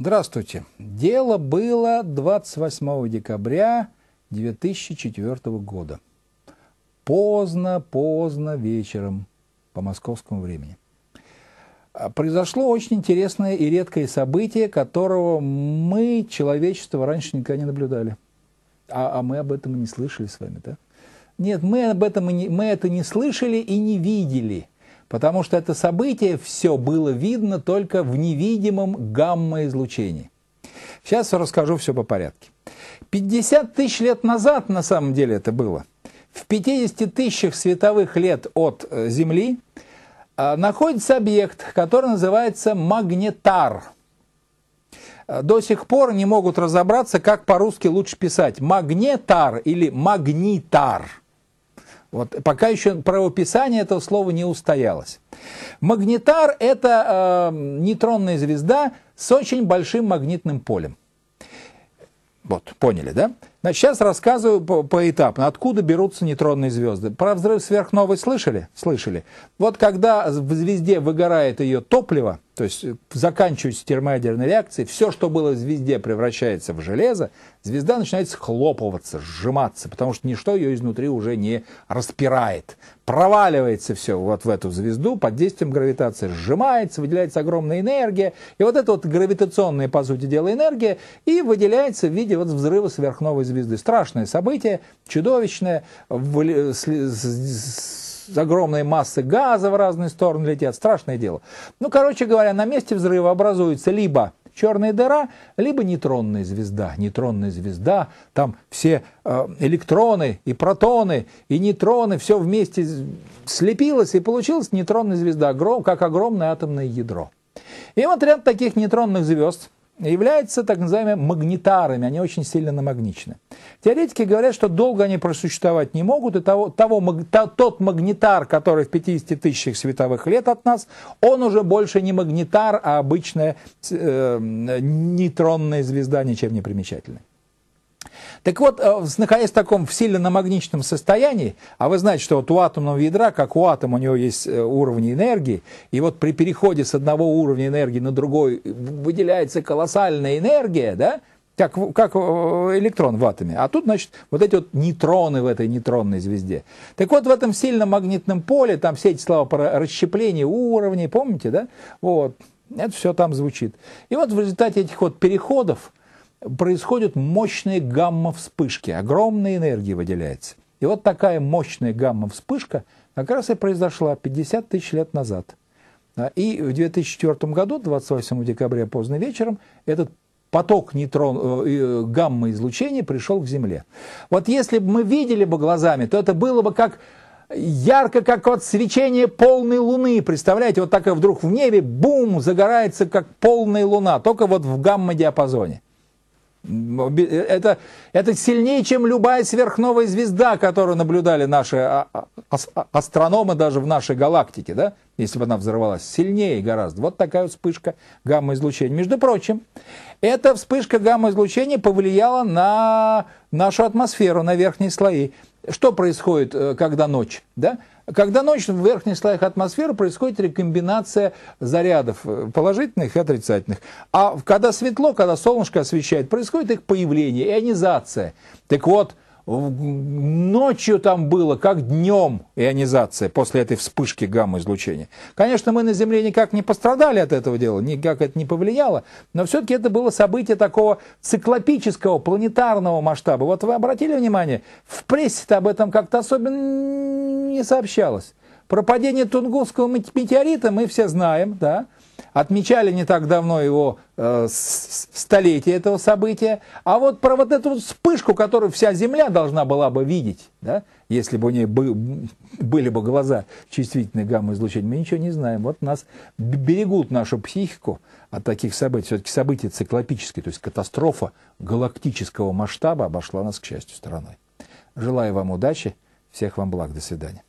Здравствуйте. Дело было 28 декабря 2004 года. Поздно, поздно вечером по московскому времени. А, произошло очень интересное и редкое событие, которого мы, человечество, раньше никогда не наблюдали. А, а мы об этом и не слышали с вами, да? Нет, мы об этом и не, мы это не слышали и не видели потому что это событие все было видно только в невидимом гамма-излучении. Сейчас расскажу все по порядку. 50 тысяч лет назад на самом деле это было. В 50 тысячах световых лет от э, Земли э, находится объект, который называется магнетар. Э, до сих пор не могут разобраться, как по-русски лучше писать. Магнетар или магнитар – вот, пока еще правописание этого слова не устоялось. Магнитар – это э, нейтронная звезда с очень большим магнитным полем. Вот, поняли, да? Значит, сейчас рассказываю поэтапно, откуда берутся нейтронные звезды. Про взрыв сверхновой слышали? Слышали. Вот когда в звезде выгорает ее топливо, то есть э, заканчиваются термоядерные реакции, все, что было в звезде, превращается в железо, звезда начинает схлопываться, сжиматься, потому что ничто ее изнутри уже не распирает. Проваливается все вот в эту звезду под действием гравитации, сжимается, выделяется огромная энергия. И вот эта вот гравитационная, по сути дела, энергия и выделяется в виде вот взрыва сверхновой звезды звезды. Страшное событие, чудовищное, в, с, с, с огромной массы газа в разные стороны летят, страшное дело. Ну, короче говоря, на месте взрыва образуется либо черная дыра, либо нейтронная звезда. Нейтронная звезда, там все э, электроны и протоны и нейтроны, все вместе слепилось, и получилась нейтронная звезда, как огромное атомное ядро. И вот ряд таких нейтронных звезд – являются так называемыми магнитарами, они очень сильно намагничены. Теоретики говорят, что долго они просуществовать не могут, и того, того, тот магнитар, который в 50 тысячах световых лет от нас, он уже больше не магнитар, а обычная э, нейтронная звезда, ничем не примечательная. Так вот, э, находясь в таком в сильно намагничном состоянии, а вы знаете, что вот у атомного ядра, как у атома, у него есть э, уровни энергии, и вот при переходе с одного уровня энергии на другой выделяется колоссальная энергия, да, как, как э, электрон в атоме. А тут, значит, вот эти вот нейтроны в этой нейтронной звезде. Так вот, в этом сильном магнитном поле, там все эти слова про расщепление уровней, помните, да? Вот, это все там звучит. И вот в результате этих вот переходов, происходят мощные гамма-вспышки, огромная энергия выделяется. И вот такая мощная гамма-вспышка как раз и произошла 50 тысяч лет назад. А, и в 2004 году, 28 декабря поздно вечером, этот поток нейтрон, э, э гамма излучения пришел к Земле. Вот если бы мы видели бы глазами, то это было бы как ярко, как вот свечение полной луны. Представляете, вот так и вдруг в небе, бум, загорается, как полная луна, только вот в гамма-диапазоне. Э, это, это сильнее, чем любая сверхновая звезда, которую наблюдали наши а, а, а, астрономы даже в нашей галактике, да? если бы она взорвалась, сильнее гораздо. Вот такая вот вспышка гамма-излучения. Между прочим, эта вспышка гамма-излучения повлияла на нашу атмосферу, на верхние слои. Что происходит, э, когда ночь? Да? Когда ночь в верхних слоях атмосферы происходит рекомбинация зарядов э, положительных и отрицательных. А когда светло, когда солнышко освещает, происходит их появление, ионизация. Так вот, Ночью там было, как днем ионизация после этой вспышки гамма-излучения. Конечно, мы на Земле никак не пострадали от этого дела, никак это не повлияло, но все-таки это было событие такого циклопического, планетарного масштаба. Вот вы обратили внимание, в прессе-то об этом как-то особенно не сообщалось. Про падение Тунгусского метеорита мы все знаем, да, Отмечали не так давно его э, столетие этого события. А вот про вот эту вспышку, которую вся Земля должна была бы видеть, да, если бы у нее были бы глаза чувствительной гамма-излучения, мы ничего не знаем. Вот нас берегут нашу психику от таких событий. Все-таки событие циклопическое, то есть катастрофа галактического масштаба обошла нас, к счастью, стороной. Желаю вам удачи, всех вам благ, до свидания.